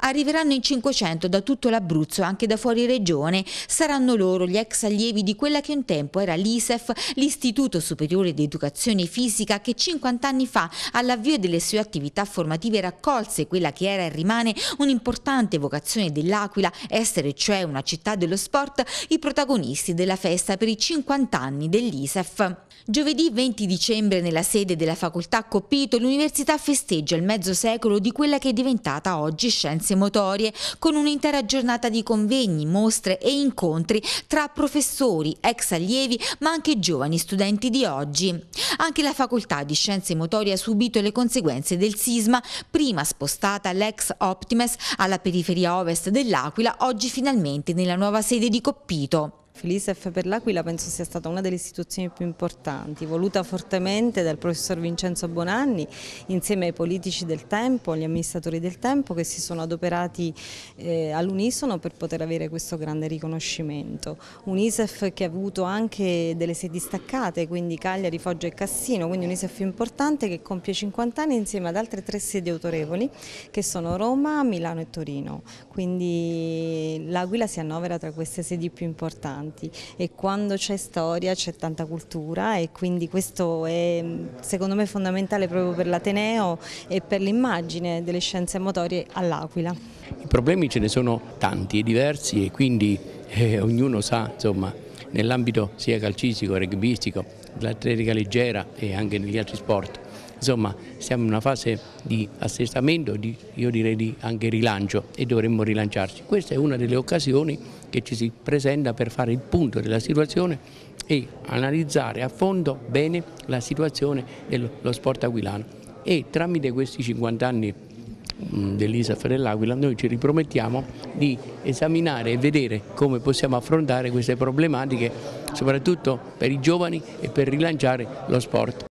Arriveranno in 500 da tutto l'Abruzzo, e anche da fuori regione. Saranno loro gli ex allievi di quella che un tempo era l'ISEF, l'Istituto Superiore di Educazione Fisica, che 50 anni fa, all'avvio delle sue attività formative, raccolse quella che era e rimane un'importante vocazione dell'Aquila, essere cioè una città dello sport, i protagonisti della festa per i 50 anni dell'ISEF. Giovedì 20 dicembre, nella sede della facoltà Coppito, l'università festeggia il mezzo secolo di quella che è diventata oggi Scienze esperienze motorie con un'intera giornata di convegni, mostre e incontri tra professori, ex allievi ma anche giovani studenti di oggi. Anche la facoltà di scienze motorie ha subito le conseguenze del sisma, prima spostata all'ex Optimus alla periferia ovest dell'Aquila, oggi finalmente nella nuova sede di Coppito. Filisef per l'Aquila penso sia stata una delle istituzioni più importanti, voluta fortemente dal professor Vincenzo Bonanni insieme ai politici del tempo, agli amministratori del tempo che si sono adoperati eh, all'unisono per poter avere questo grande riconoscimento. Un che ha avuto anche delle sedi staccate, quindi Cagliari, Foggia e Cassino, quindi un importante che compie 50 anni insieme ad altre tre sedi autorevoli che sono Roma, Milano e Torino. Quindi l'Aquila si annovera tra queste sedi più importanti avanti e quando c'è storia c'è tanta cultura e quindi questo è secondo me fondamentale proprio per l'Ateneo e per l'immagine delle scienze motorie all'Aquila. I problemi ce ne sono tanti e diversi e quindi eh, ognuno sa insomma nell'ambito sia calcistico, rugbyistico, l'atletica leggera e anche negli altri sport Insomma siamo in una fase di assestamento, di, io direi di anche rilancio e dovremmo rilanciarci. Questa è una delle occasioni che ci si presenta per fare il punto della situazione e analizzare a fondo bene la situazione dello sport aquilano e tramite questi 50 anni dell'ISAF dell'Aquila noi ci ripromettiamo di esaminare e vedere come possiamo affrontare queste problematiche soprattutto per i giovani e per rilanciare lo sport.